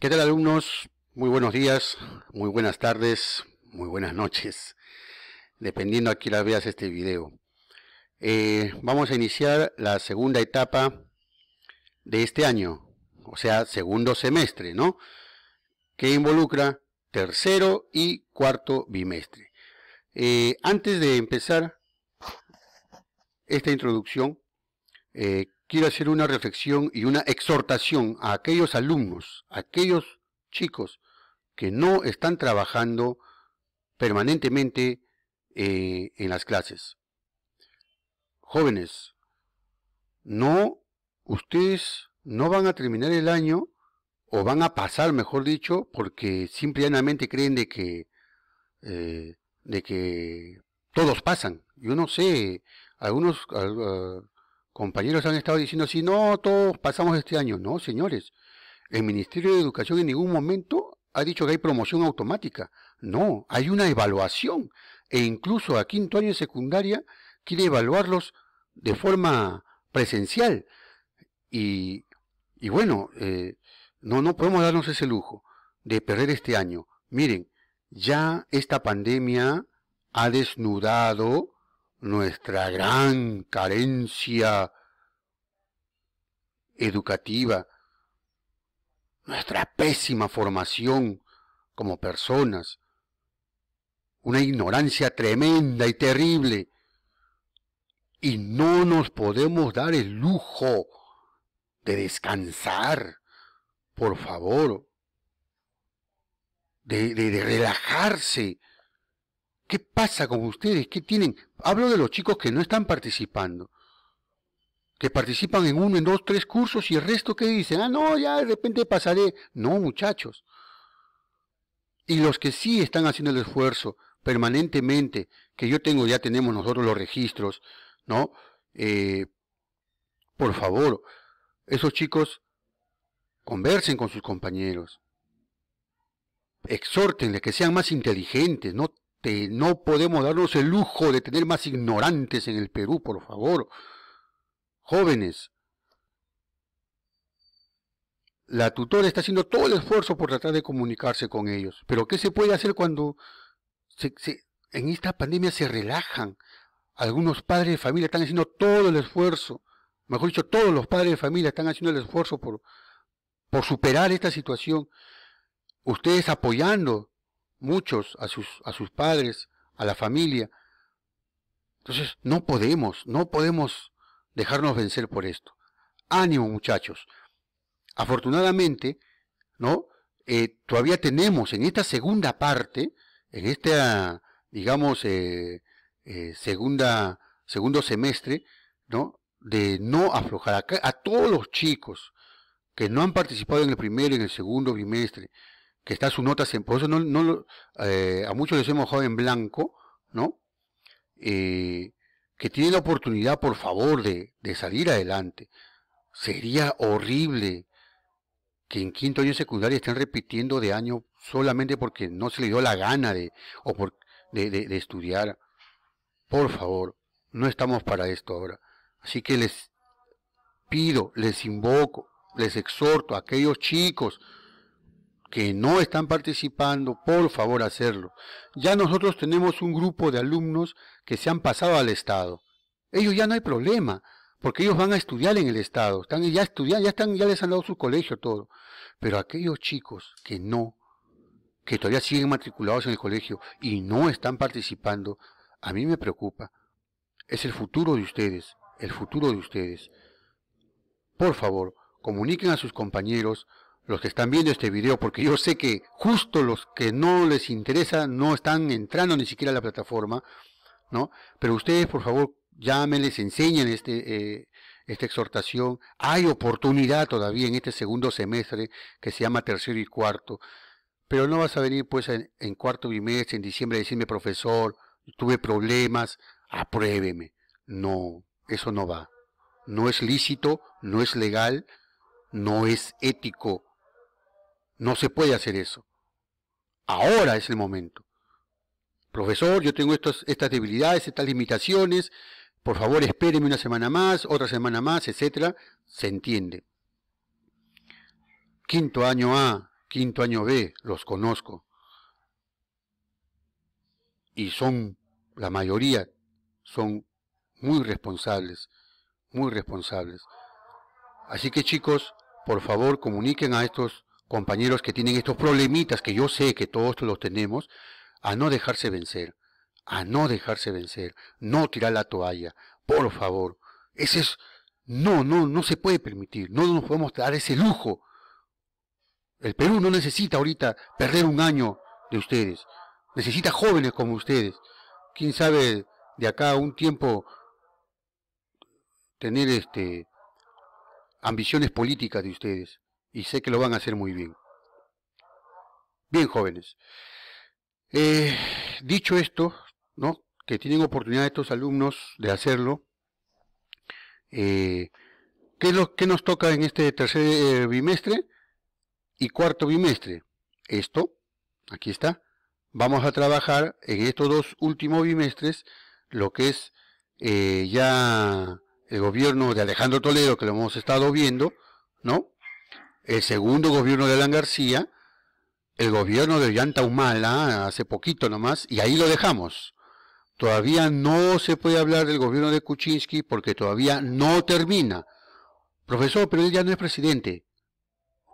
¿Qué tal alumnos? Muy buenos días, muy buenas tardes, muy buenas noches, dependiendo a quién las veas este video. Eh, vamos a iniciar la segunda etapa de este año, o sea, segundo semestre, ¿no? Que involucra tercero y cuarto bimestre. Eh, antes de empezar esta introducción, eh, quiero hacer una reflexión y una exhortación a aquellos alumnos, a aquellos chicos que no están trabajando permanentemente eh, en las clases. Jóvenes, no, ustedes no van a terminar el año o van a pasar, mejor dicho, porque simplemente creen de que eh, de que todos pasan. Yo no sé, algunos Compañeros han estado diciendo si no, todos pasamos este año. No, señores, el Ministerio de Educación en ningún momento ha dicho que hay promoción automática. No, hay una evaluación. E incluso a quinto año de secundaria quiere evaluarlos de forma presencial. Y, y bueno, eh, no, no podemos darnos ese lujo de perder este año. Miren, ya esta pandemia ha desnudado nuestra gran carencia educativa, nuestra pésima formación como personas, una ignorancia tremenda y terrible, y no nos podemos dar el lujo de descansar, por favor, de, relajarse, ¿Qué pasa con ustedes? ¿Qué tienen? Hablo de los chicos que no están participando. Que participan en uno, en dos, tres cursos y el resto que dicen, ah, no, ya de repente pasaré. No, muchachos. Y los que sí están haciendo el esfuerzo permanentemente, que yo tengo, ya tenemos nosotros los registros, ¿no? Eh, por favor, esos chicos conversen con sus compañeros, exhortenle que sean más inteligentes, no este, no podemos darnos el lujo de tener más ignorantes en el Perú, por favor. Jóvenes, la tutora está haciendo todo el esfuerzo por tratar de comunicarse con ellos. Pero ¿qué se puede hacer cuando en esta pandemia se relajan? Algunos padres de familia están haciendo todo el esfuerzo. Mejor dicho, todos los padres de familia están haciendo el esfuerzo por, por superar esta situación. Ustedes apoyando muchos a sus, a sus padres, a la familia. Entonces, no podemos, no podemos dejarnos vencer por esto. Ánimo, muchachos. Afortunadamente, ¿no? Eh, todavía tenemos en esta segunda parte, en esta, digamos, eh, eh, segunda, segundo semestre, ¿no? De no aflojar. a todos los chicos que no han participado en el primero y en el segundo bimestre, que está su nota, por eso no, no eh, a muchos les hemos dejado en blanco, ¿no? Eh, que tiene la oportunidad, por favor, de, de salir adelante. Sería horrible que en quinto año secundaria estén repitiendo de año solamente porque no se le dio la gana de, o por, de, de, estudiar. Por favor, no estamos para esto ahora. Así que les pido, les invoco, les exhorto a aquellos chicos que no están participando, por favor hacerlo. Ya nosotros tenemos un grupo de alumnos que se han pasado al Estado. Ellos ya no hay problema, porque ellos van a estudiar en el Estado, están ya estudiando, ya están, ya les han dado su colegio todo. Pero aquellos chicos que no, que todavía siguen matriculados en el colegio y no están participando, a mí me preocupa. Es el futuro de ustedes, el futuro de ustedes. Por favor, comuniquen a sus compañeros, los que están viendo este video, porque yo sé que justo los que no les interesa no están entrando ni siquiera a la plataforma, ¿no? Pero ustedes, por favor, llámenles, enseñen este, eh, esta exhortación. Hay oportunidad todavía en este segundo semestre que se llama tercero y cuarto. Pero no vas a venir pues en, en cuarto bimestre, en diciembre, a decirme, profesor, tuve problemas, apruébeme. No, eso no va. No es lícito, no es legal, no es ético no se puede hacer eso. Ahora es el momento. Profesor, yo tengo estas debilidades, estas limitaciones, por favor espéreme una semana más, otra semana más, etcétera, se entiende. Quinto año A, quinto año B, los conozco. Y son, la mayoría, son muy responsables, muy responsables. Así que chicos, por favor comuniquen a estos compañeros que tienen estos problemitas, que yo sé que todos los tenemos, a no dejarse vencer, a no dejarse vencer, no tirar la toalla, por favor. Ese es, no, no, no se puede permitir, no nos podemos dar ese lujo. El Perú no necesita ahorita perder un año de ustedes, necesita jóvenes como ustedes. Quién sabe de acá a un tiempo tener este ambiciones políticas de ustedes y sé que lo van a hacer muy bien. Bien, jóvenes. Eh, dicho esto, ¿no? que tienen oportunidad estos alumnos de hacerlo, eh, ¿qué, es lo, nos toca en este tercer eh, bimestre y cuarto bimestre? Esto, aquí está, vamos a trabajar en estos dos últimos bimestres lo que es ya el gobierno de Alejandro Toledo, que lo hemos estado viendo, ¿no? el segundo gobierno de Alan García, el gobierno de Ollanta Humala, hace poquito nomás, y ahí lo dejamos. Todavía no se puede hablar del gobierno de Kuczynski porque todavía no termina. Profesor, pero él ya no es presidente,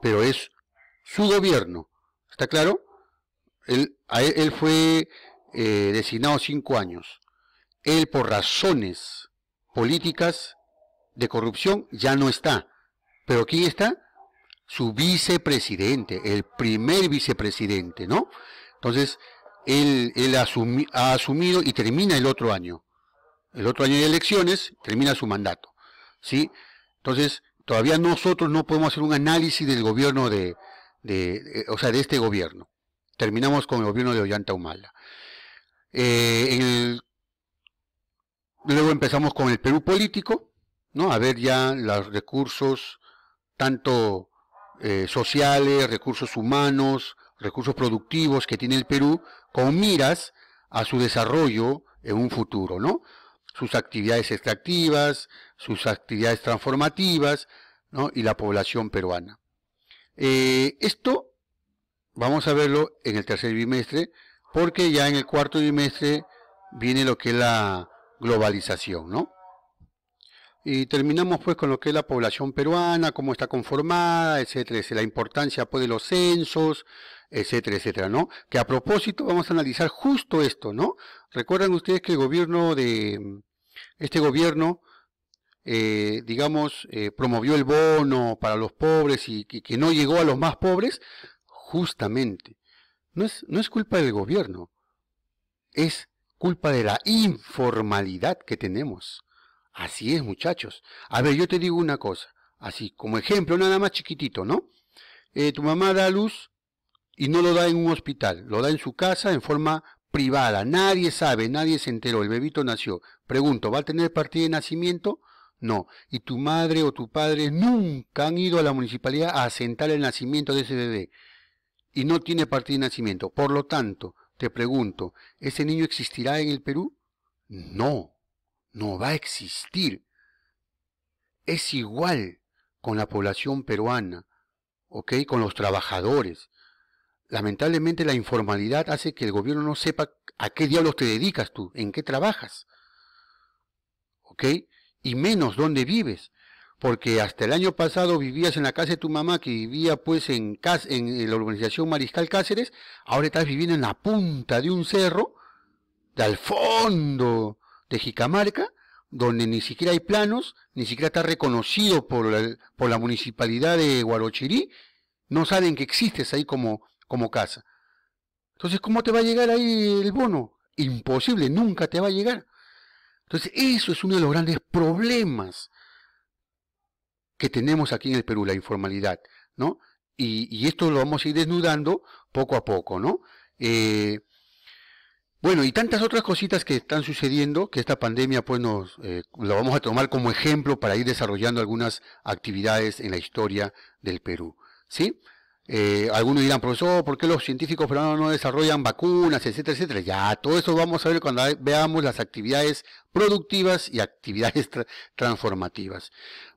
pero es su gobierno. ¿Está claro? Él, él, fue eh, designado cinco años. Él por razones políticas de corrupción ya no está. ¿Pero aquí está? su vicepresidente, el primer vicepresidente, ¿no? Entonces, él, ha asumido y termina el otro año. El otro año de elecciones termina su mandato, ¿sí? Entonces, todavía nosotros no podemos hacer un análisis del gobierno de, o sea, de este gobierno. Terminamos con el gobierno de Ollanta Humala. Eh, luego empezamos con el Perú político, ¿no? A ver ya los recursos, tanto eh, sociales, recursos humanos, recursos productivos que tiene el Perú con miras a su desarrollo en un futuro, ¿no? Sus actividades extractivas, sus actividades transformativas, ¿no? Y la población peruana. Eh, esto vamos a verlo en el tercer bimestre, porque ya en el cuarto bimestre viene lo que es la globalización, ¿no? Y terminamos pues con lo que es la población peruana, cómo está conformada, etcétera, etcétera, la importancia pues de los censos, etcétera, etcétera, ¿no? Que a propósito vamos a analizar justo esto, ¿no? Recuerdan ustedes que el gobierno de, este gobierno, eh, digamos, eh, promovió el bono para los pobres y, que no llegó a los más pobres, justamente. No es, no es culpa del gobierno, es culpa de la informalidad que tenemos Así es, muchachos. A ver, yo te digo una cosa, así como ejemplo, nada más chiquitito, ¿no? Eh, tu mamá da a luz y no lo da en un hospital, lo da en su casa en forma privada. Nadie sabe, nadie se enteró, el bebito nació. Pregunto, ¿va a tener partido de nacimiento? No. Y tu madre o tu padre nunca han ido a la municipalidad a asentar el nacimiento de ese bebé. Y no tiene partido de nacimiento. Por lo tanto, te pregunto, ¿ese niño existirá en el Perú? No no va a existir. Es igual con la población peruana, ¿ok? Con los trabajadores. Lamentablemente la informalidad hace que el gobierno no sepa a qué diablos te dedicas tú, en qué trabajas, ¿ok? Y menos dónde vives, porque hasta el año pasado vivías en la casa de tu mamá que vivía pues en, la urbanización Mariscal Cáceres, ahora estás viviendo en la punta de un cerro, de fondo de Jicamarca, donde ni siquiera hay planos, ni siquiera está reconocido por la, municipalidad de Guarochirí, no saben que existes ahí como, como casa. Entonces, ¿cómo te va a llegar ahí el bono? Imposible, nunca te va a llegar. Entonces, eso es uno de los grandes problemas que tenemos aquí en el Perú, la informalidad, ¿no? Y, esto lo vamos a ir desnudando poco a poco, ¿no? Eh, bueno, y tantas otras cositas que están sucediendo, que esta pandemia pues nos eh, la vamos a tomar como ejemplo para ir desarrollando algunas actividades en la historia del Perú. ¿Sí? Eh, algunos dirán, profesor, ¿por qué los científicos peruanos no desarrollan vacunas, etcétera, etcétera? Ya, todo eso vamos a ver cuando veamos las actividades productivas y actividades transformativas.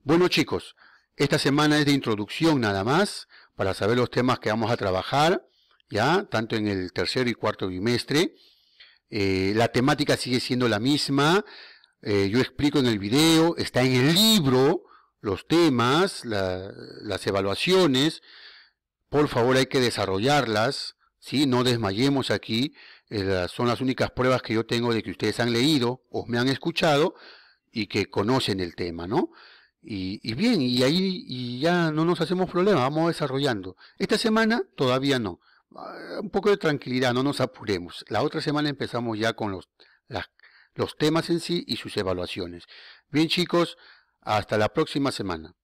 Bueno, chicos, esta semana es de introducción nada más, para saber los temas que vamos a trabajar, ya, tanto en el tercer y cuarto bimestre. Eh, la temática sigue siendo la misma. Eh, yo explico en el video, está en el libro los temas, las evaluaciones. Por favor, hay que desarrollarlas. ¿sí? No desmayemos aquí. Eh, son las únicas pruebas que yo tengo de que ustedes han leído o me han escuchado y que conocen el tema, ¿no? Y, bien, y ahí y ya no nos hacemos problema, vamos desarrollando. Esta semana todavía no. Ah, un poco de tranquilidad, no nos apuremos. La otra semana empezamos ya con los, los temas en sí y sus evaluaciones. Bien chicos, hasta la próxima semana.